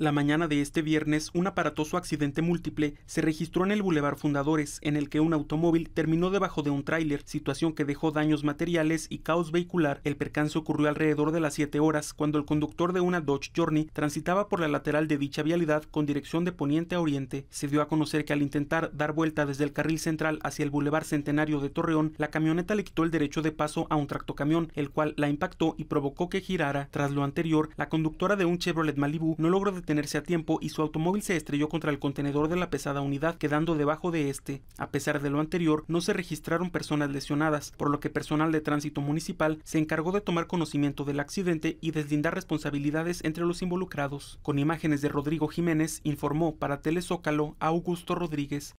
La mañana de este viernes, un aparatoso accidente múltiple se registró en el Boulevard Fundadores, en el que un automóvil terminó debajo de un tráiler, situación que dejó daños materiales y caos vehicular. El percance ocurrió alrededor de las 7 horas, cuando el conductor de una Dodge Journey transitaba por la lateral de dicha vialidad con dirección de poniente a oriente. Se dio a conocer que al intentar dar vuelta desde el carril central hacia el Boulevard Centenario de Torreón, la camioneta le quitó el derecho de paso a un tractocamión, el cual la impactó y provocó que girara. Tras lo anterior, la conductora de un Chevrolet Malibu no logró tenerse a tiempo y su automóvil se estrelló contra el contenedor de la pesada unidad, quedando debajo de este. A pesar de lo anterior, no se registraron personas lesionadas, por lo que personal de tránsito municipal se encargó de tomar conocimiento del accidente y deslindar responsabilidades entre los involucrados. Con imágenes de Rodrigo Jiménez, informó para Telezócalo Augusto Rodríguez.